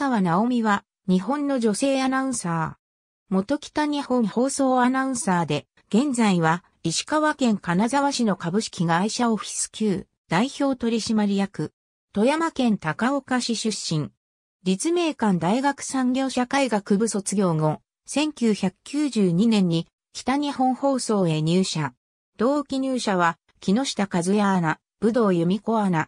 沢直美は、日本の女性アナウンサー。元北日本放送アナウンサーで、現在は、石川県金沢市の株式会社オフィス級、代表取締役。富山県高岡市出身。立命館大学産業社会学部卒業後、1992年に北日本放送へ入社。同期入社は、木下和也アナ、武道由美子アナ。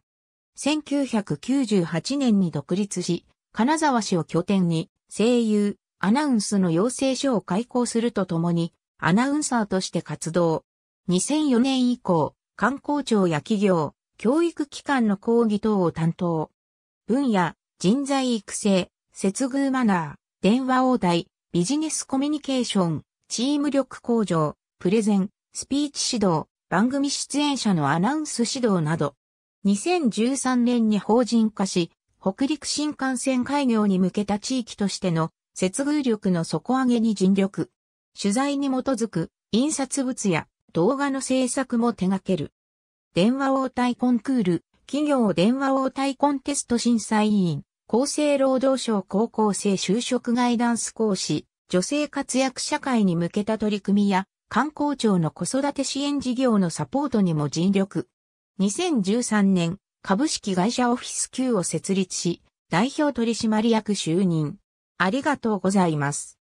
1998年に独立し、金沢市を拠点に、声優、アナウンスの養成所を開校するとともに、アナウンサーとして活動。2004年以降、観光庁や企業、教育機関の講義等を担当。分野、人材育成、接遇マナー、電話応対、ビジネスコミュニケーション、チーム力向上、プレゼン、スピーチ指導、番組出演者のアナウンス指導など。2013年に法人化し、北陸新幹線開業に向けた地域としての接遇力の底上げに尽力。取材に基づく印刷物や動画の制作も手掛ける。電話応対コンクール、企業電話応対コンテスト審査委員、厚生労働省高校生就職ガイダンス講師、女性活躍社会に向けた取り組みや、観光庁の子育て支援事業のサポートにも尽力。2013年、株式会社オフィス Q を設立し、代表取締役就任。ありがとうございます。